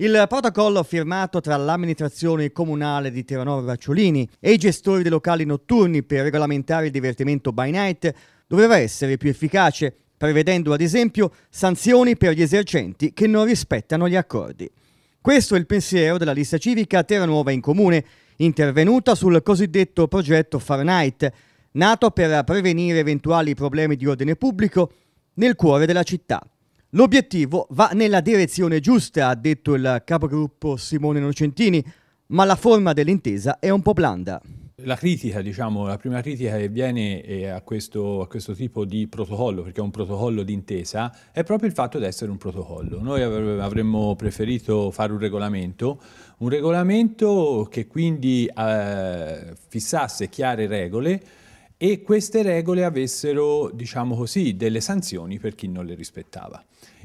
Il protocollo firmato tra l'amministrazione comunale di Terranova Bracciolini e i gestori dei locali notturni per regolamentare il divertimento by night doveva essere più efficace, prevedendo ad esempio sanzioni per gli esercenti che non rispettano gli accordi. Questo è il pensiero della lista civica Terranuova in Comune, intervenuta sul cosiddetto progetto Fahrenheit, nato per prevenire eventuali problemi di ordine pubblico nel cuore della città. L'obiettivo va nella direzione giusta, ha detto il capogruppo Simone Nocentini, ma la forma dell'intesa è un po' blanda. La critica, diciamo, la prima critica che viene eh, a questo, a questo, tipo di protocollo, perché è un protocollo d'intesa, è proprio il fatto di essere un protocollo. Noi avremmo preferito fare un regolamento, un regolamento che quindi eh, fissasse chiare regole, e queste regole avessero, diciamo così, delle sanzioni per chi non le rispettava.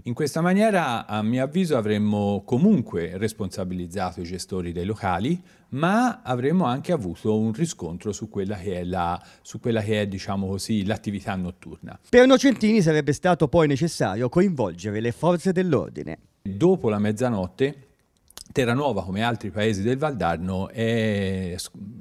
In questa maniera, a mio avviso, avremmo comunque responsabilizzato i gestori dei locali, ma avremmo anche avuto un riscontro su quella che è, la, quella che è diciamo così, l'attività notturna. Per Nocentini sarebbe stato poi necessario coinvolgere le forze dell'ordine. Dopo la mezzanotte, Terranuova, come altri paesi del Valdarno, è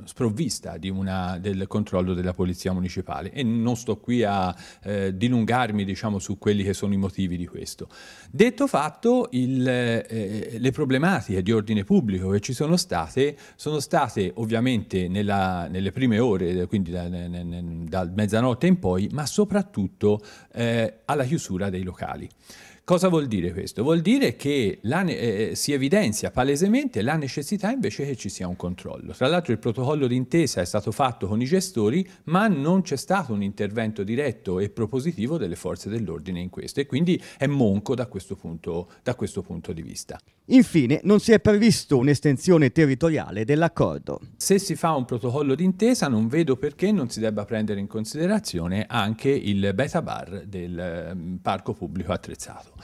sprovvista una, del controllo della polizia municipale e non sto qui a eh, dilungarmi diciamo, su quelli che sono i motivi di questo. Detto fatto, il, eh, le problematiche di ordine pubblico che ci sono state sono state ovviamente nella, nelle prime ore, quindi da, ne, ne, dal mezzanotte in poi, ma soprattutto eh, alla chiusura dei locali. Cosa vuol dire questo? Vuol dire che la, eh, eh, si evidenzia palesemente la necessità invece che ci sia un controllo. Tra l'altro il protocollo d'intesa è stato fatto con i gestori, ma non c'è stato un intervento diretto e propositivo delle forze dell'ordine in questo e quindi è monco da questo punto, da questo punto di vista. Infine, non si è previsto un'estensione territoriale dell'accordo. Se si fa un protocollo d'intesa non vedo perché non si debba prendere in considerazione anche il beta bar del mm, parco pubblico attrezzato.